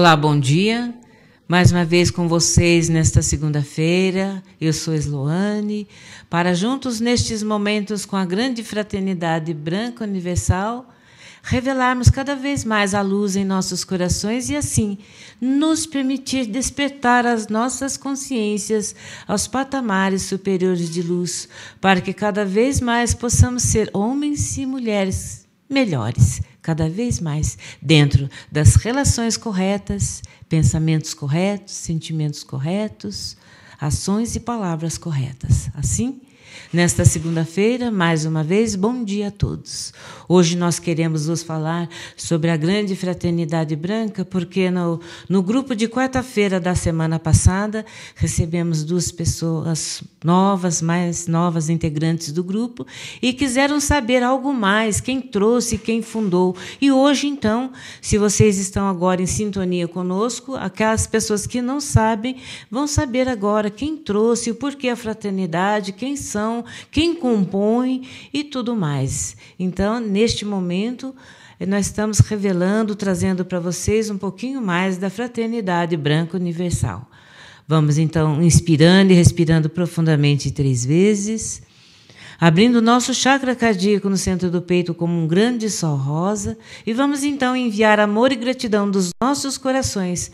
Olá, bom dia. Mais uma vez com vocês nesta segunda-feira. Eu sou Esloane, para juntos nestes momentos com a grande fraternidade branca universal, revelarmos cada vez mais a luz em nossos corações e assim nos permitir despertar as nossas consciências aos patamares superiores de luz, para que cada vez mais possamos ser homens e mulheres melhores cada vez mais dentro das relações corretas, pensamentos corretos, sentimentos corretos, ações e palavras corretas. Assim, Nesta segunda-feira, mais uma vez, bom dia a todos. Hoje nós queremos vos falar sobre a grande fraternidade branca, porque no, no grupo de quarta-feira da semana passada recebemos duas pessoas novas, mais novas integrantes do grupo, e quiseram saber algo mais, quem trouxe, quem fundou. E hoje, então, se vocês estão agora em sintonia conosco, aquelas pessoas que não sabem vão saber agora quem trouxe, o porquê a fraternidade, quem são quem compõe e tudo mais. Então, neste momento, nós estamos revelando, trazendo para vocês um pouquinho mais da fraternidade branca universal. Vamos então inspirando e respirando profundamente três vezes, abrindo o nosso chakra cardíaco no centro do peito como um grande sol rosa, e vamos então enviar amor e gratidão dos nossos corações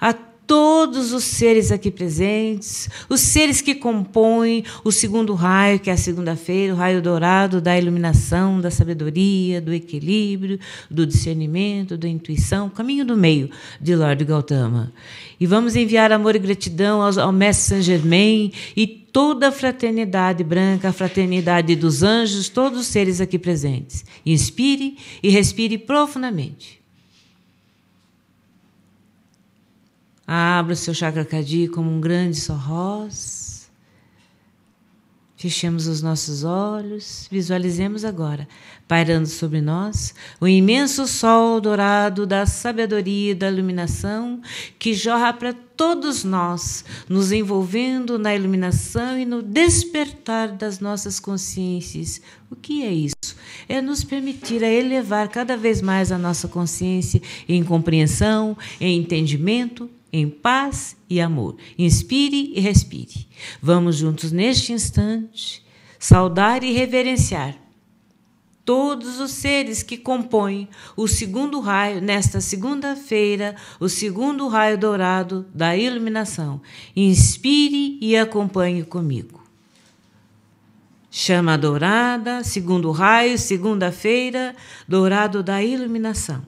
a todos os seres aqui presentes, os seres que compõem o segundo raio, que é a segunda-feira, o raio dourado da iluminação, da sabedoria, do equilíbrio, do discernimento, da intuição, caminho do meio de Lord Gautama. E vamos enviar amor e gratidão ao, ao Mestre Saint Germain e toda a fraternidade branca, a fraternidade dos anjos, todos os seres aqui presentes. Inspire e respire profundamente. Abra o seu chakra cardíaco como um grande sorroz. Fechemos os nossos olhos, visualizemos agora, pairando sobre nós, o imenso sol dourado da sabedoria e da iluminação que jorra para todos nós, nos envolvendo na iluminação e no despertar das nossas consciências. O que é isso? É nos permitir a elevar cada vez mais a nossa consciência em compreensão, em entendimento em paz e amor. Inspire e respire. Vamos juntos neste instante saudar e reverenciar todos os seres que compõem o segundo raio, nesta segunda-feira, o segundo raio dourado da iluminação. Inspire e acompanhe comigo. Chama dourada, segundo raio, segunda-feira, dourado da iluminação.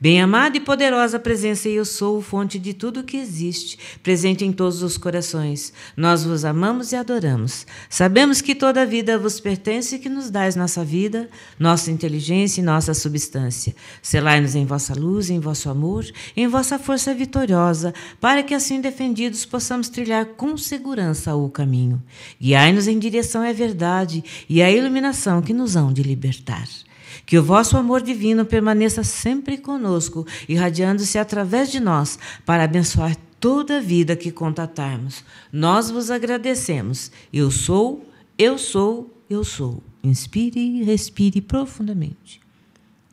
Bem amada e poderosa presença, eu sou, fonte de tudo o que existe, presente em todos os corações. Nós vos amamos e adoramos. Sabemos que toda a vida vos pertence e que nos dais nossa vida, nossa inteligência e nossa substância. Selai-nos em vossa luz, em vosso amor, em vossa força vitoriosa, para que assim defendidos possamos trilhar com segurança o caminho. Guiai-nos em direção à verdade e à iluminação que nos hão de libertar. Que o vosso amor divino permaneça sempre conosco, irradiando-se através de nós, para abençoar toda a vida que contatarmos. Nós vos agradecemos. Eu sou, eu sou, eu sou. Inspire e respire profundamente.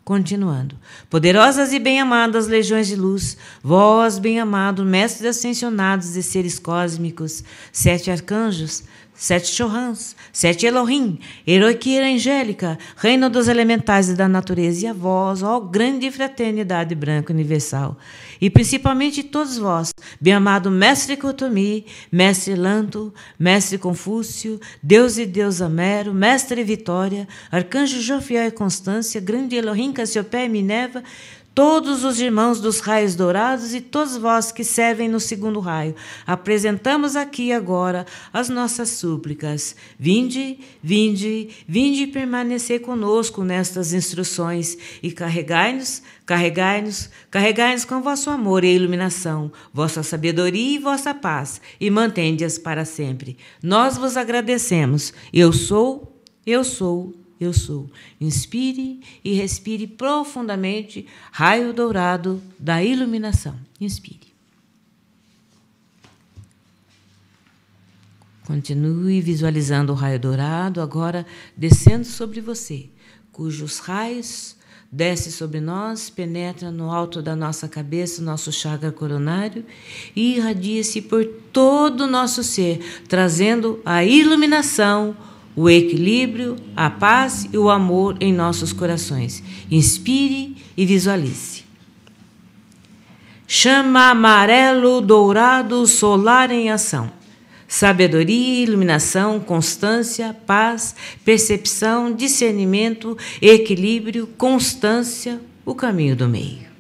Continuando. Poderosas e bem-amadas legiões de luz, vós, bem-amado, mestres ascensionados e seres cósmicos, sete arcanjos, sete Chohans, sete Elohim, Heroiquira Angélica, reino dos elementais e da natureza, e a vós, ó grande fraternidade branca universal, e principalmente todos vós, bem-amado Mestre Cotomi, Mestre Lanto, Mestre Confúcio, Deus e Deus Amero, Mestre Vitória, Arcanjo Jofiel e Constância, grande Elohim Cassiopeia e Minerva, todos os irmãos dos raios dourados e todos vós que servem no segundo raio, apresentamos aqui agora as nossas súplicas. Vinde, vinde, vinde e permanecer conosco nestas instruções e carregai-nos, carregai-nos, carregai-nos com vosso amor e iluminação, vossa sabedoria e vossa paz, e mantende-as para sempre. Nós vos agradecemos. Eu sou, eu sou eu sou. Inspire e respire profundamente, raio dourado da iluminação. Inspire. Continue visualizando o raio dourado agora descendo sobre você, cujos raios desce sobre nós, penetra no alto da nossa cabeça, nosso chakra coronário e irradia-se por todo o nosso ser, trazendo a iluminação o equilíbrio, a paz e o amor em nossos corações. Inspire e visualize. Chama amarelo dourado solar em ação. Sabedoria, iluminação, constância, paz, percepção, discernimento, equilíbrio, constância, o caminho do meio.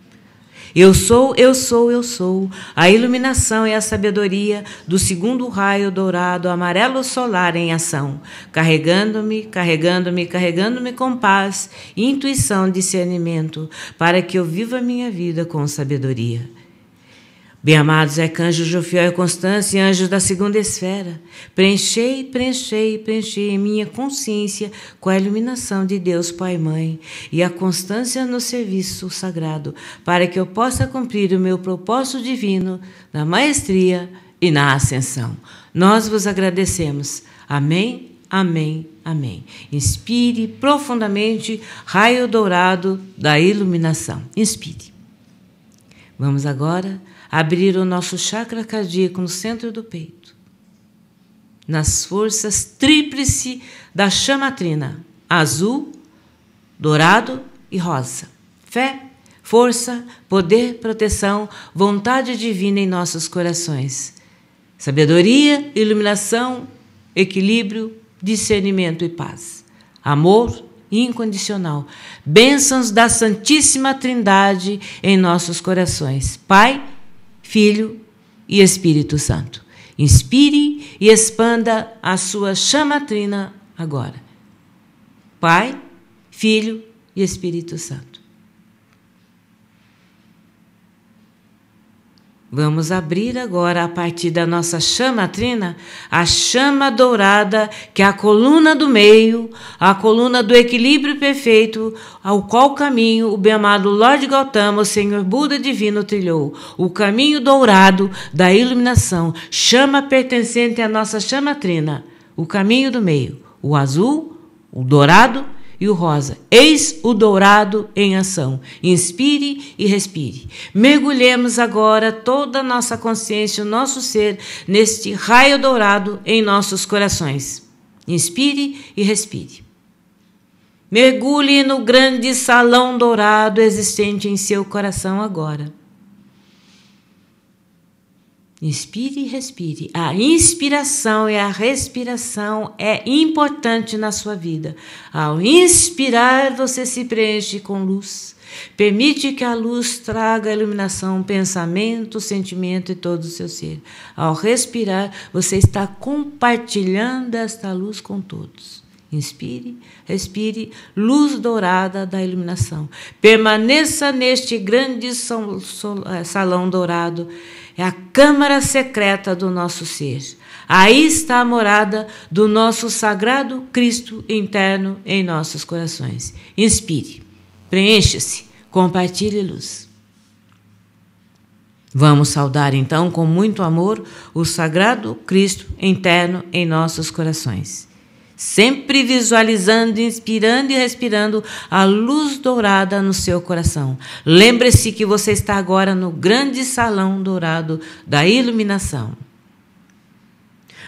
Eu sou, eu sou, eu sou. A iluminação e a sabedoria do segundo raio dourado, amarelo solar em ação, carregando-me, carregando-me, carregando-me com paz, intuição, discernimento, para que eu viva minha vida com sabedoria. Bem-amados arcanjos Jofiel e Constância, anjos da segunda esfera, preenchei, preenchei, preenchei minha consciência com a iluminação de Deus Pai e Mãe e a constância no serviço sagrado, para que eu possa cumprir o meu propósito divino na maestria e na ascensão. Nós vos agradecemos. Amém, amém, amém. Inspire profundamente raio dourado da iluminação. Inspire. Vamos agora abrir o nosso chakra cardíaco no centro do peito, nas forças tríplice da chama trina, azul, dourado e rosa. Fé, força, poder, proteção, vontade divina em nossos corações. Sabedoria, iluminação, equilíbrio, discernimento e paz. Amor incondicional. Bênçãos da Santíssima Trindade em nossos corações. Pai, Filho e Espírito Santo. Inspire e expanda a sua chama trina agora. Pai, Filho e Espírito Santo. Vamos abrir agora, a partir da nossa chama trina, a chama dourada, que é a coluna do meio, a coluna do equilíbrio perfeito, ao qual caminho o bem-amado Lord Gautama, o Senhor Buda Divino, trilhou. O caminho dourado da iluminação, chama pertencente à nossa chama trina, o caminho do meio, o azul, o dourado e o rosa. Eis o dourado em ação. Inspire e respire. Mergulhemos agora toda a nossa consciência, o nosso ser, neste raio dourado em nossos corações. Inspire e respire. Mergulhe no grande salão dourado existente em seu coração agora. Inspire e respire. A inspiração e a respiração é importante na sua vida. Ao inspirar, você se preenche com luz. Permite que a luz traga a iluminação, pensamento, sentimento e todo o seu ser. Ao respirar, você está compartilhando esta luz com todos. Inspire, respire, luz dourada da iluminação. Permaneça neste grande eh, salão dourado é a câmara secreta do nosso ser. Aí está a morada do nosso sagrado Cristo interno em nossos corações. Inspire, preencha-se, compartilhe luz. Vamos saudar então com muito amor o sagrado Cristo interno em nossos corações sempre visualizando, inspirando e respirando a luz dourada no seu coração. Lembre-se que você está agora no grande salão dourado da iluminação.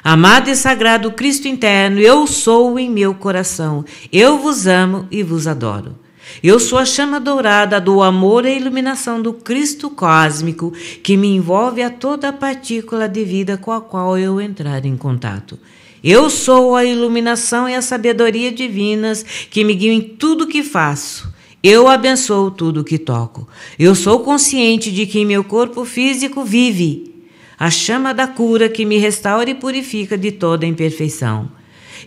Amado e sagrado Cristo interno, eu sou em meu coração. Eu vos amo e vos adoro. Eu sou a chama dourada do amor e iluminação do Cristo cósmico que me envolve a toda partícula de vida com a qual eu entrar em contato. Eu sou a iluminação e a sabedoria divinas que me guiam em tudo que faço. Eu abençoo tudo que toco. Eu sou consciente de que meu corpo físico vive a chama da cura que me restaura e purifica de toda imperfeição.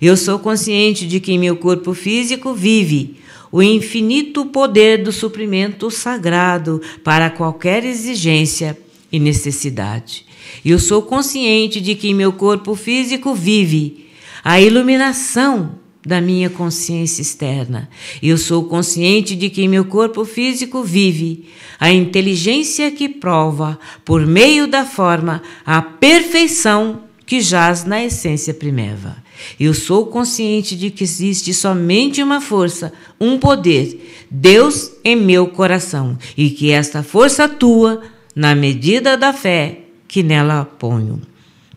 Eu sou consciente de que meu corpo físico vive o infinito poder do suprimento sagrado para qualquer exigência e necessidade. Eu sou consciente de que meu corpo físico vive a iluminação da minha consciência externa. Eu sou consciente de que meu corpo físico vive a inteligência que prova, por meio da forma, a perfeição que jaz na essência primeva. Eu sou consciente de que existe somente uma força, um poder, Deus em meu coração, e que esta força atua na medida da fé que nela ponho.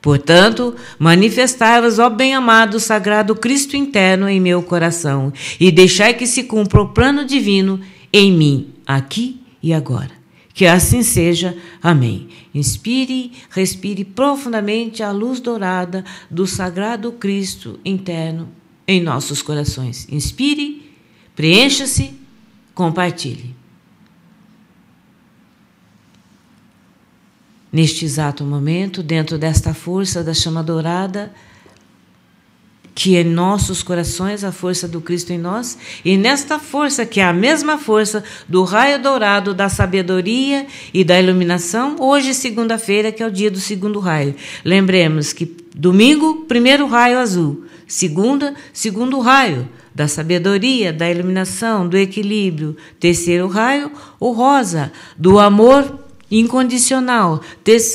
Portanto, manifestai-vos, ó bem-amado sagrado Cristo interno em meu coração, e deixai que se cumpra o plano divino em mim, aqui e agora. Que assim seja. Amém. Inspire, respire profundamente a luz dourada do sagrado Cristo interno em nossos corações. Inspire, preencha-se, compartilhe. Neste exato momento, dentro desta força da chama dourada, que é em nossos corações, a força do Cristo em nós, e nesta força, que é a mesma força do raio dourado, da sabedoria e da iluminação, hoje, segunda-feira, que é o dia do segundo raio. Lembremos que domingo, primeiro raio azul, segunda, segundo raio da sabedoria, da iluminação, do equilíbrio, terceiro raio, o rosa, do amor incondicional,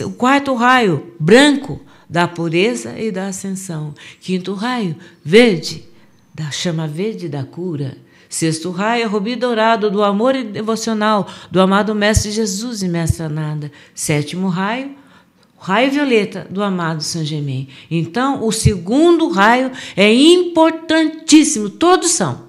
o quarto raio, branco, da pureza e da ascensão, quinto raio, verde, da chama verde da cura. Sexto raio, é rubi dourado do amor devocional do amado Mestre Jesus e Mestra Nada. Sétimo raio, raio violeta do amado São Germain. Então, o segundo raio é importantíssimo, todos são.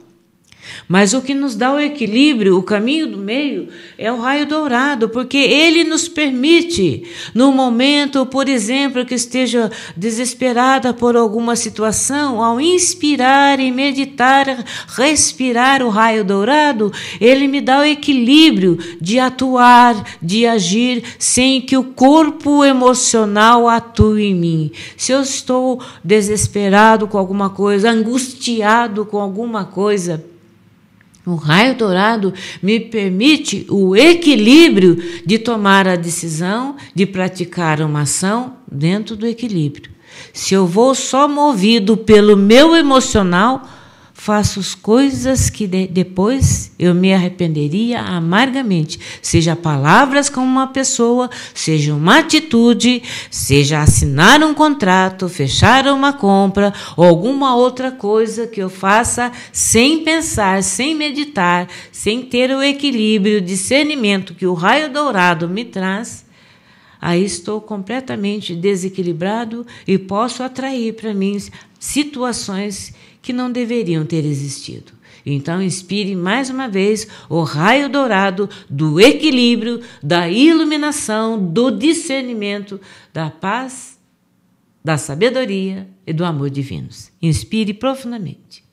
Mas o que nos dá o equilíbrio, o caminho do meio, é o raio dourado, porque ele nos permite, no momento, por exemplo, que esteja desesperada por alguma situação, ao inspirar e meditar, respirar o raio dourado, ele me dá o equilíbrio de atuar, de agir, sem que o corpo emocional atue em mim. Se eu estou desesperado com alguma coisa, angustiado com alguma coisa, o raio dourado me permite o equilíbrio de tomar a decisão de praticar uma ação dentro do equilíbrio. Se eu vou só movido pelo meu emocional, faço coisas que de, depois eu me arrependeria amargamente. Seja palavras com uma pessoa, seja uma atitude, seja assinar um contrato, fechar uma compra ou alguma outra coisa que eu faça sem pensar, sem meditar, sem ter o equilíbrio, o discernimento que o raio dourado me traz. Aí estou completamente desequilibrado e posso atrair para mim situações que não deveriam ter existido. Então, inspire mais uma vez o raio dourado do equilíbrio, da iluminação, do discernimento, da paz, da sabedoria e do amor divinos. Inspire profundamente.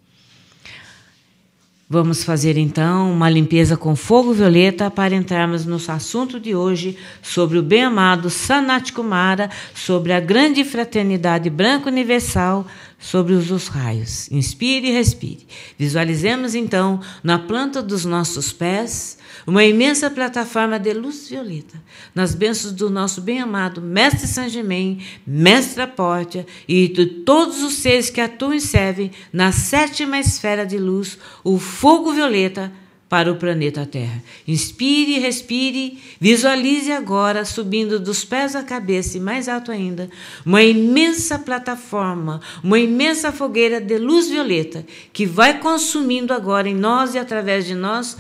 Vamos fazer então uma limpeza com fogo violeta para entrarmos no assunto de hoje sobre o bem-amado Sanat Kumara, sobre a grande fraternidade branca universal, sobre os raios. Inspire e respire. Visualizemos então na planta dos nossos pés uma imensa plataforma de luz violeta, nas bênçãos do nosso bem-amado Mestre Saint Germain, Mestre Apótia e de todos os seres que atuam e servem na sétima esfera de luz, o fogo violeta para o planeta Terra. Inspire, respire, visualize agora, subindo dos pés à cabeça e mais alto ainda, uma imensa plataforma, uma imensa fogueira de luz violeta que vai consumindo agora em nós e através de nós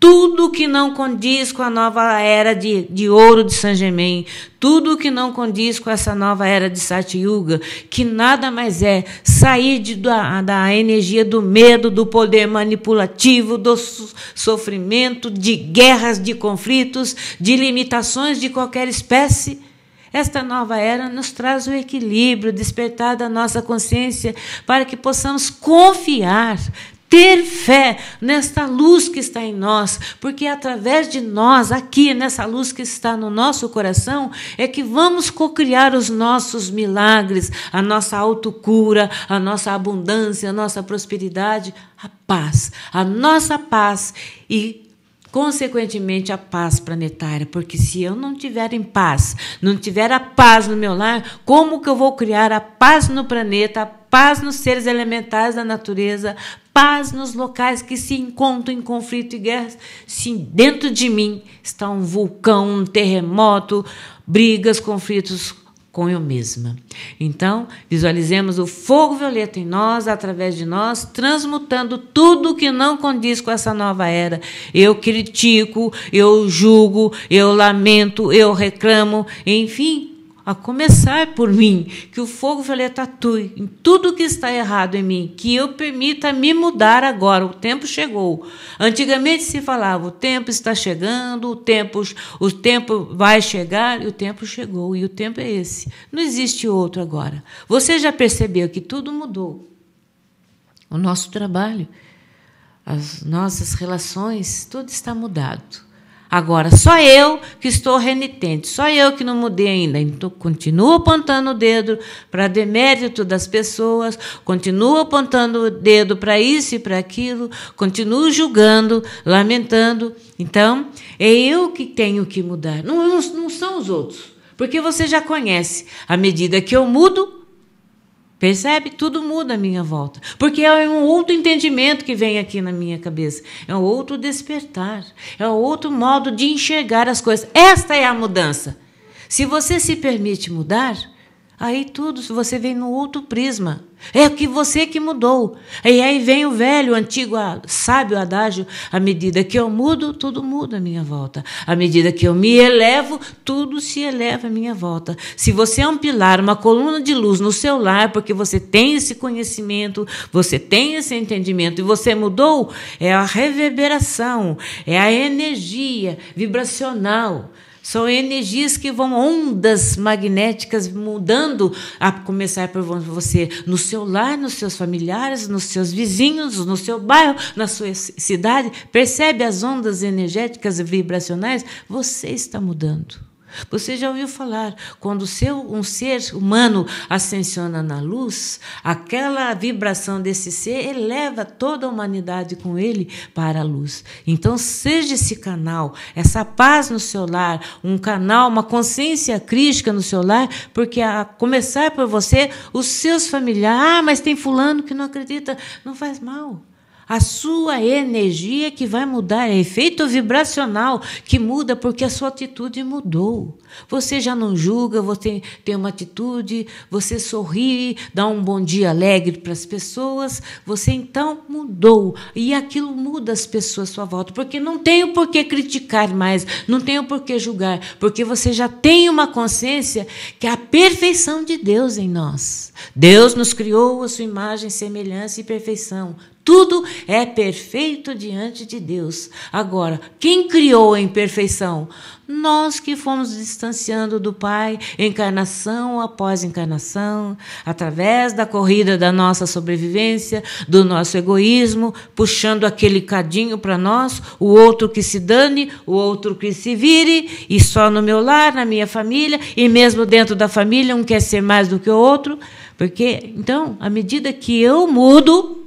tudo que não condiz com a nova era de, de ouro de San Germain, tudo que não condiz com essa nova era de Satyuga, que nada mais é sair de, da, da energia do medo, do poder manipulativo, do sofrimento, de guerras, de conflitos, de limitações de qualquer espécie. Esta nova era nos traz o equilíbrio, despertar da nossa consciência para que possamos confiar ter fé nesta luz que está em nós, porque é através de nós, aqui nessa luz que está no nosso coração, é que vamos cocriar os nossos milagres, a nossa autocura, a nossa abundância, a nossa prosperidade, a paz, a nossa paz e consequentemente a paz planetária, porque se eu não tiver em paz, não tiver a paz no meu lar, como que eu vou criar a paz no planeta, a paz nos seres elementares da natureza, paz nos locais que se encontram em conflito e guerras. Se dentro de mim está um vulcão, um terremoto, brigas, conflitos com eu mesma. Então, visualizemos o fogo violeta em nós, através de nós, transmutando tudo que não condiz com essa nova era. Eu critico, eu julgo, eu lamento, eu reclamo, enfim, a começar por mim, que o fogo violeta atue em tudo que está errado em mim, que eu permita me mudar agora, o tempo chegou. Antigamente se falava, o tempo está chegando, o tempo, o tempo vai chegar, e o tempo chegou, e o tempo é esse. Não existe outro agora. Você já percebeu que tudo mudou. O nosso trabalho, as nossas relações, tudo está mudado. Agora, só eu que estou renitente, só eu que não mudei ainda. Então, continuo apontando o dedo para demérito das pessoas, continuo apontando o dedo para isso e para aquilo, continuo julgando, lamentando. Então, é eu que tenho que mudar, não, não, não são os outros. Porque você já conhece. À medida que eu mudo, Percebe? Tudo muda à minha volta. Porque é um outro entendimento que vem aqui na minha cabeça. É um outro despertar. É um outro modo de enxergar as coisas. Esta é a mudança. Se você se permite mudar, Aí tudo você vem no outro prisma. É que você que mudou. E aí vem o velho, o antigo, sábio adágio: à medida que eu mudo, tudo muda à minha volta. À medida que eu me elevo, tudo se eleva à minha volta. Se você é um pilar, uma coluna de luz no seu lar, porque você tem esse conhecimento, você tem esse entendimento e você mudou, é a reverberação, é a energia vibracional são energias que vão, ondas magnéticas mudando, a começar por você no seu lar, nos seus familiares, nos seus vizinhos, no seu bairro, na sua cidade. Percebe as ondas energéticas e vibracionais? Você está mudando. Você já ouviu falar, quando seu, um ser humano ascensiona na luz, aquela vibração desse ser eleva toda a humanidade com ele para a luz. Então, seja esse canal, essa paz no seu lar, um canal, uma consciência crítica no seu lar, porque a começar por você, os seus familiares, ah, mas tem fulano que não acredita, não faz mal a sua energia que vai mudar, é efeito vibracional que muda porque a sua atitude mudou. Você já não julga, você tem uma atitude, você sorri, dá um bom dia alegre para as pessoas, você então mudou. E aquilo muda as pessoas à sua volta, porque não tem o porquê criticar mais, não tem o porquê julgar, porque você já tem uma consciência que é a perfeição de Deus em nós. Deus nos criou a sua imagem, semelhança e perfeição. Tudo é perfeito diante de Deus. Agora, quem criou a imperfeição? Nós que fomos distanciando do Pai, encarnação após encarnação, através da corrida da nossa sobrevivência, do nosso egoísmo, puxando aquele cadinho para nós, o outro que se dane, o outro que se vire, e só no meu lar, na minha família, e mesmo dentro da família, um quer ser mais do que o outro. Porque, então, à medida que eu mudo,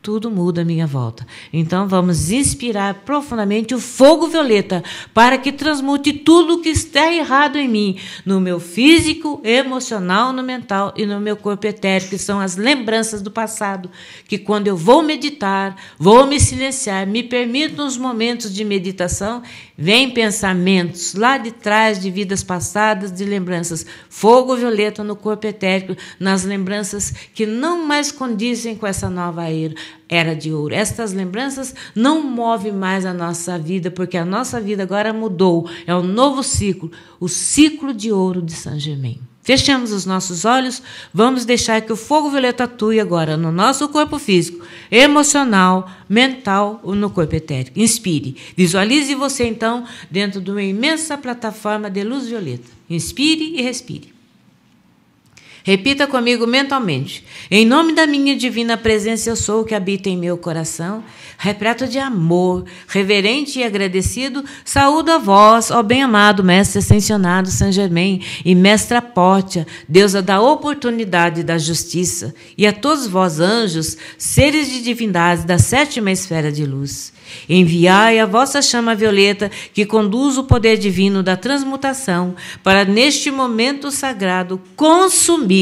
tudo muda à minha volta. Então vamos inspirar profundamente o fogo violeta para que transmute tudo o que está errado em mim, no meu físico, emocional, no mental e no meu corpo etérico, que são as lembranças do passado, que quando eu vou meditar, vou me silenciar, me permito nos momentos de meditação, vem pensamentos lá de trás de vidas passadas, de lembranças, fogo violeta no corpo etérico, nas lembranças que não mais condizem com essa nova era era de ouro. Estas lembranças não movem mais a nossa vida, porque a nossa vida agora mudou. É um novo ciclo, o ciclo de ouro de Saint Germain. Fechamos os nossos olhos, vamos deixar que o fogo violeta atue agora no nosso corpo físico, emocional, mental ou no corpo etérico. Inspire. Visualize você então dentro de uma imensa plataforma de luz violeta. Inspire e respire. Repita comigo mentalmente: Em nome da minha divina presença, eu sou o que habita em meu coração, repleto de amor, reverente e agradecido, saúdo a vós, ó bem-amado Mestre Ascensionado San Germain e Mestra Portia, deusa da oportunidade e da justiça, e a todos vós, anjos, seres de divindade da sétima esfera de luz. Enviai a vossa chama violeta, que conduz o poder divino da transmutação, para neste momento sagrado consumir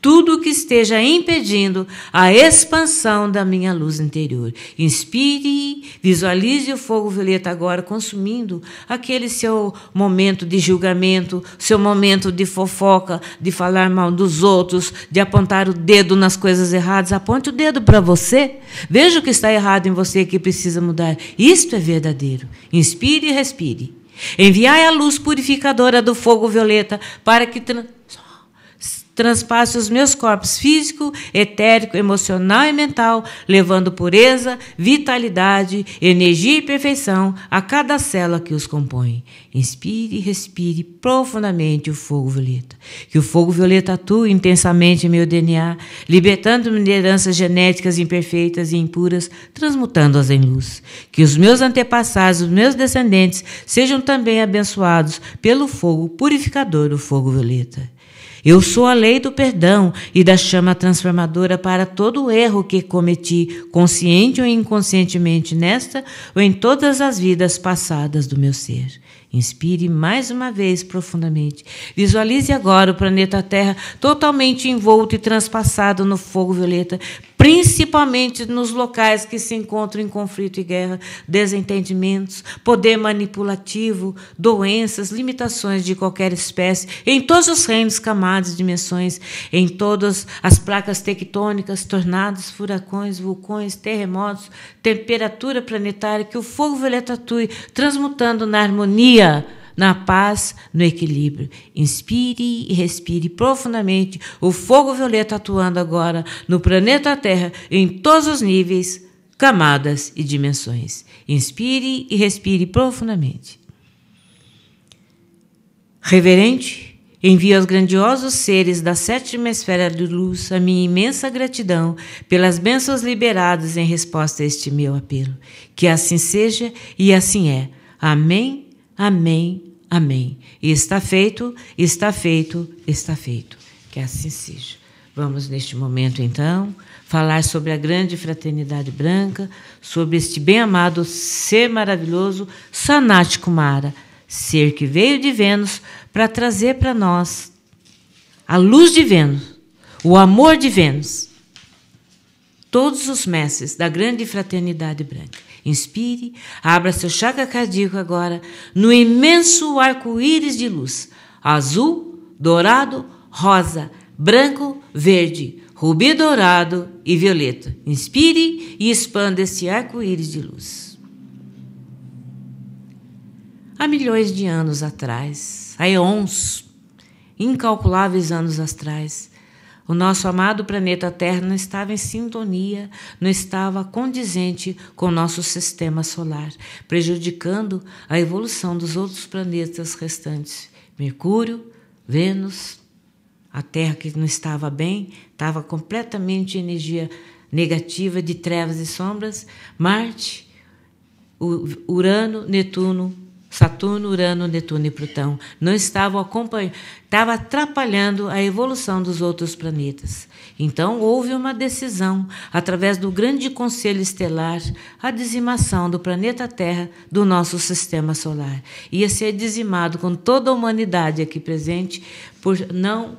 tudo o que esteja impedindo a expansão da minha luz interior. Inspire, visualize o fogo violeta agora consumindo aquele seu momento de julgamento, seu momento de fofoca, de falar mal dos outros, de apontar o dedo nas coisas erradas. Aponte o dedo para você. Veja o que está errado em você que precisa mudar. Isto é verdadeiro. Inspire e respire. Enviai a luz purificadora do fogo violeta para que transpasse os meus corpos físico, etérico, emocional e mental, levando pureza, vitalidade, energia e perfeição a cada célula que os compõe. Inspire e respire profundamente o fogo violeta. Que o fogo violeta atue intensamente em meu DNA, libertando-me de heranças genéticas imperfeitas e impuras, transmutando-as em luz. Que os meus antepassados, os meus descendentes, sejam também abençoados pelo fogo purificador do fogo violeta. Eu sou a lei do perdão e da chama transformadora para todo erro que cometi, consciente ou inconscientemente, nesta ou em todas as vidas passadas do meu ser. Inspire mais uma vez profundamente. Visualize agora o planeta Terra totalmente envolto e transpassado no fogo violeta principalmente nos locais que se encontram em conflito e guerra, desentendimentos, poder manipulativo, doenças, limitações de qualquer espécie, em todos os reinos, camadas, dimensões, em todas as placas tectônicas, tornados, furacões, vulcões, terremotos, temperatura planetária que o fogo violeta atue, transmutando na harmonia na paz, no equilíbrio. Inspire e respire profundamente o fogo violeta atuando agora no planeta Terra em todos os níveis, camadas e dimensões. Inspire e respire profundamente. Reverente, Envio aos grandiosos seres da sétima esfera de luz a minha imensa gratidão pelas bênçãos liberadas em resposta a este meu apelo. Que assim seja e assim é. Amém, amém, Amém. E está feito, está feito, está feito. Que assim seja. Vamos, neste momento, então, falar sobre a grande fraternidade branca, sobre este bem-amado ser maravilhoso, Sanat Kumara, ser que veio de Vênus para trazer para nós a luz de Vênus, o amor de Vênus. Todos os mestres da grande fraternidade branca. Inspire, abra seu chakra cardíaco agora no imenso arco-íris de luz: azul, dourado, rosa, branco, verde, rubi dourado e violeta. Inspire e expanda esse arco-íris de luz. Há milhões de anos atrás, há eons, incalculáveis anos atrás, o nosso amado planeta Terra não estava em sintonia, não estava condizente com o nosso sistema solar, prejudicando a evolução dos outros planetas restantes Mercúrio, Vênus. A Terra, que não estava bem, estava completamente em energia negativa de trevas e sombras, Marte, Urano, Netuno, Saturno, Urano, Netuno e Plutão não estavam acompanhando, estava atrapalhando a evolução dos outros planetas. Então houve uma decisão através do grande conselho estelar a dizimação do planeta Terra do nosso sistema solar. Ia ser dizimado com toda a humanidade aqui presente por não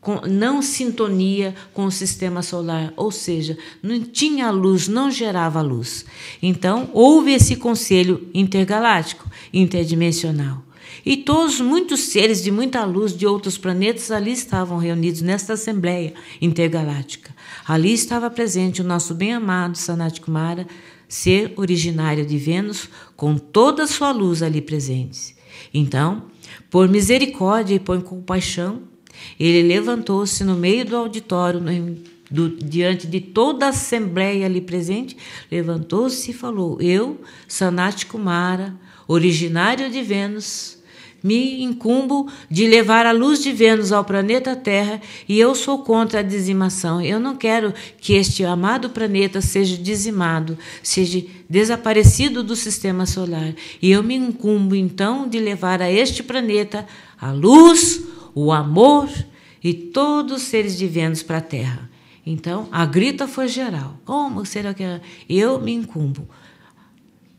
com, não sintonia com o sistema solar, ou seja, não tinha luz, não gerava luz. Então, houve esse conselho intergaláctico, interdimensional. E todos muitos seres de muita luz de outros planetas ali estavam reunidos nesta assembleia intergaláctica. Ali estava presente o nosso bem-amado Sanat Kumara, ser originário de Vênus, com toda a sua luz ali presente. Então, por misericórdia e por compaixão, ele levantou-se no meio do auditório, do, diante de toda a assembleia ali presente, levantou-se e falou: Eu, Sanat Kumara, originário de Vênus, me incumbo de levar a luz de Vênus ao planeta Terra e eu sou contra a dizimação. Eu não quero que este amado planeta seja dizimado, seja desaparecido do sistema solar. E eu me incumbo então de levar a este planeta a luz, o amor e todos os seres Vênus para a terra. Então, a grita foi geral. Como será que é? eu me incumbo?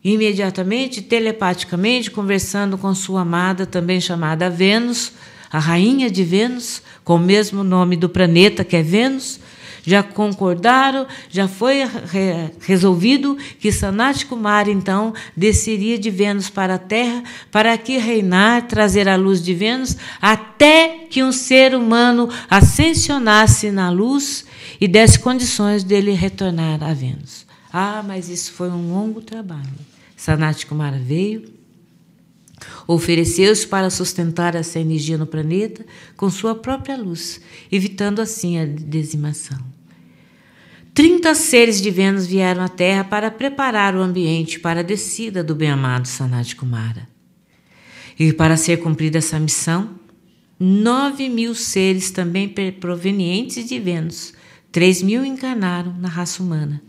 Imediatamente, telepaticamente, conversando com sua amada, também chamada Vênus, a rainha de Vênus, com o mesmo nome do planeta que é Vênus, já concordaram, já foi re resolvido que Sanat Kumar, então, desceria de Vênus para a Terra, para aqui reinar, trazer a luz de Vênus, até que um ser humano ascensionasse na luz e desse condições dele retornar a Vênus. Ah, mas isso foi um longo trabalho. Sanat Kumar veio, Ofereceu-se para sustentar essa energia no planeta com sua própria luz, evitando assim a dizimação. 30 seres de Vênus vieram à Terra para preparar o ambiente para a descida do bem-amado Sanat Kumara. E para ser cumprida essa missão, 9 mil seres também provenientes de Vênus, 3 mil encarnaram na raça humana,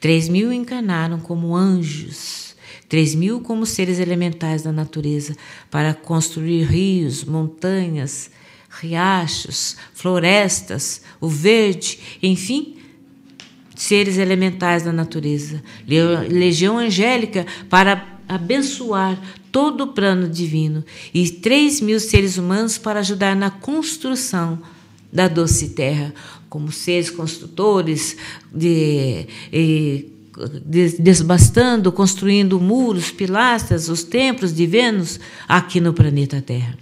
3 mil encarnaram como anjos, 3 mil como seres elementais da natureza, para construir rios, montanhas, riachos, florestas, o verde, enfim, seres elementais da natureza, legião angélica para abençoar todo o plano divino e três mil seres humanos para ajudar na construção da doce terra, como seres construtores de, de desbastando, construindo muros, pilastras, os templos de Vênus aqui no planeta Terra.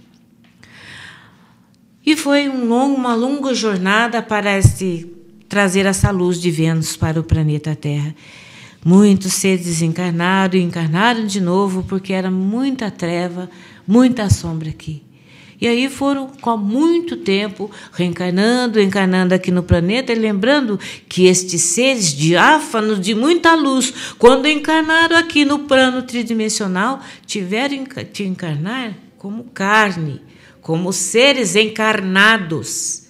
E foi um longo, uma longa jornada para esse trazer essa luz de Vênus para o planeta Terra. Muitos seres desencarnaram e encarnaram de novo porque era muita treva, muita sombra aqui. E aí foram com muito tempo reencarnando, encarnando aqui no planeta, e lembrando que estes seres diáfanos de muita luz, quando encarnaram aqui no plano tridimensional, tiveram que encarnar como carne, como seres encarnados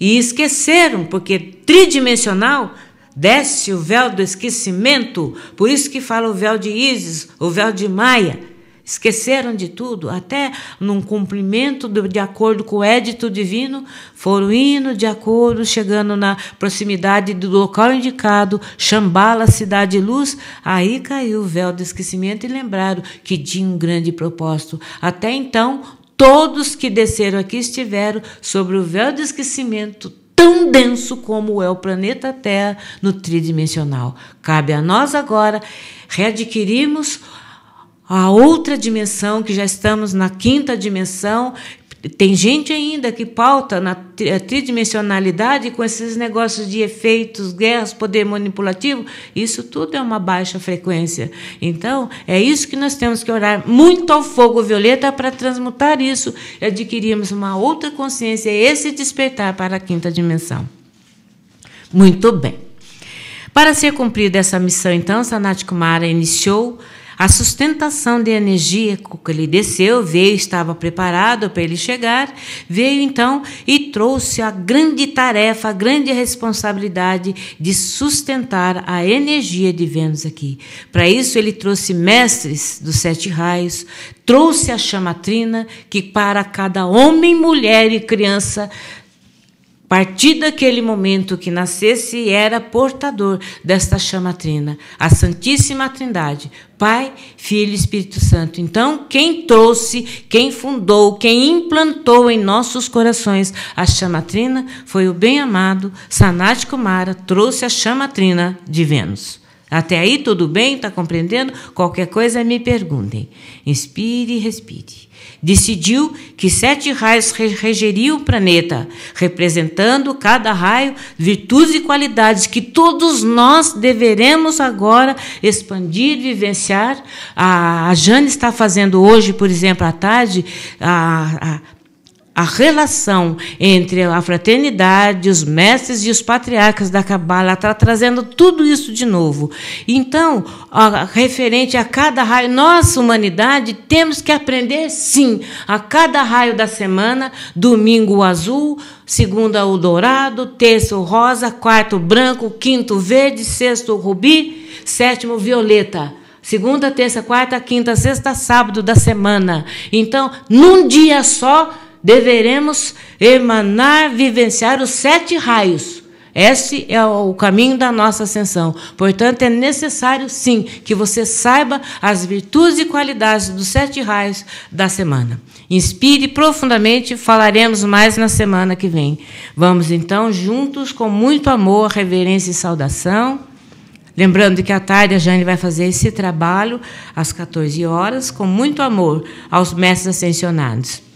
e esqueceram, porque tridimensional desce o véu do esquecimento, por isso que fala o véu de Ísis, o véu de Maia. Esqueceram de tudo, até num cumprimento do, de acordo com o édito divino, foram indo de acordo, chegando na proximidade do local indicado, Xambala, Cidade Luz, aí caiu o véu do esquecimento e lembraram que tinha um grande propósito. Até então, todos que desceram aqui estiveram sobre o véu de esquecimento tão denso como é o planeta Terra no tridimensional. Cabe a nós agora readquirirmos a outra dimensão, que já estamos na quinta dimensão, tem gente ainda que pauta na eh, tridimensionalidade com esses negócios de efeitos, guerras, poder manipulativo. Isso tudo é uma baixa frequência. Então, é isso que nós temos que orar muito ao fogo violeta para transmutar isso e adquirirmos uma outra consciência, esse despertar para a quinta dimensão. Muito bem. Para ser cumprida essa missão, então, Sanat Kumara iniciou a sustentação de energia que ele desceu veio, estava preparado para ele chegar, veio então e trouxe a grande tarefa, a grande responsabilidade de sustentar a energia de Vênus aqui. Para isso, ele trouxe mestres dos sete raios, trouxe a chamatrina, que para cada homem, mulher e criança partir daquele momento que nascesse, era portador desta chama trina, a Santíssima Trindade, Pai, Filho e Espírito Santo. Então, quem trouxe, quem fundou, quem implantou em nossos corações a chama trina foi o bem-amado Sanat Kumara, trouxe a chama trina de Vênus. Até aí tudo bem? Está compreendendo? Qualquer coisa me perguntem. Inspire e respire. Decidiu que sete raios regeriam o planeta, representando cada raio virtudes e qualidades que todos nós deveremos agora expandir, vivenciar. A Jane está fazendo hoje, por exemplo, à tarde, a, a a relação entre a fraternidade, os mestres e os patriarcas da Cabala, está trazendo tudo isso de novo. Então, a, referente a cada raio, nossa humanidade, temos que aprender, sim, a cada raio da semana, domingo o azul, segunda o dourado, terça o rosa, quarto branco, quinto verde, sexto rubi, sétimo violeta segunda, terça, quarta, quinta, sexta, sábado da semana. Então, num dia só, deveremos emanar, vivenciar os sete raios. Esse é o caminho da nossa ascensão. Portanto, é necessário, sim, que você saiba as virtudes e qualidades dos sete raios da semana. Inspire profundamente, falaremos mais na semana que vem. Vamos então, juntos, com muito amor, reverência e saudação. Lembrando que à tarde a Jane vai fazer esse trabalho às 14 horas, com muito amor aos mestres ascensionados.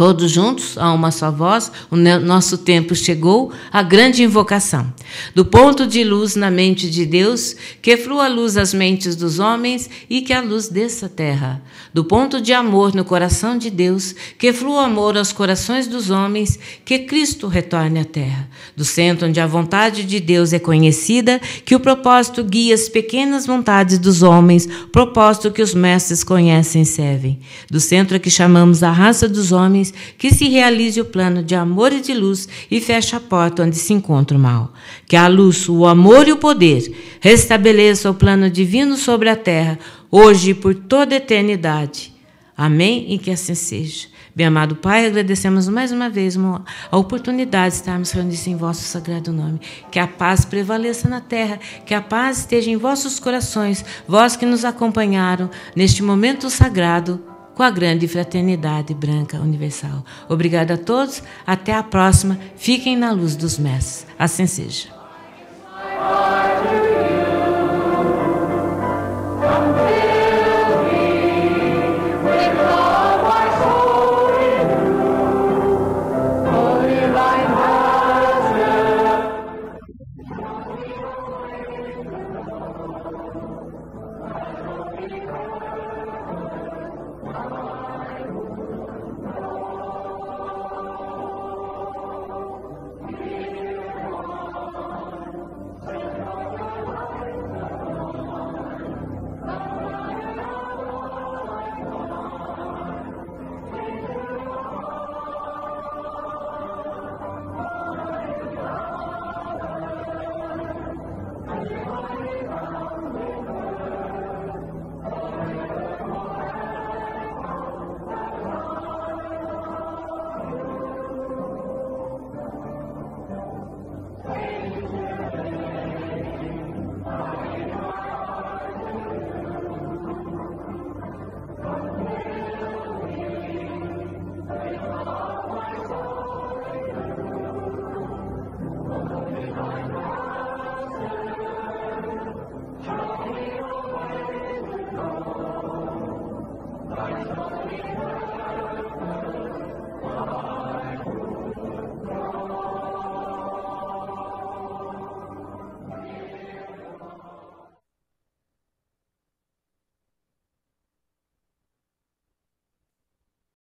Todos juntos, a uma só voz, o nosso tempo chegou, a grande invocação. Do ponto de luz na mente de Deus, que flua a luz às mentes dos homens e que a luz desça à terra. Do ponto de amor no coração de Deus, que flua amor aos corações dos homens, que Cristo retorne à terra. Do centro onde a vontade de Deus é conhecida, que o propósito guia as pequenas vontades dos homens, propósito que os mestres conhecem e servem. Do centro a que chamamos a raça dos homens, homens que se realize o plano de amor e de luz e feche a porta onde se encontra o mal. Que a luz, o amor e o poder restabeleça o plano divino sobre a terra, hoje e por toda a eternidade. Amém e que assim seja. Bem amado Pai, agradecemos mais uma vez a oportunidade de estarmos reunidos em vosso sagrado nome. Que a paz prevaleça na terra, que a paz esteja em vossos corações, vós que nos acompanharam neste momento sagrado com a grande fraternidade branca universal. Obrigada a todos, até a próxima. Fiquem na luz dos mestres. Assim seja.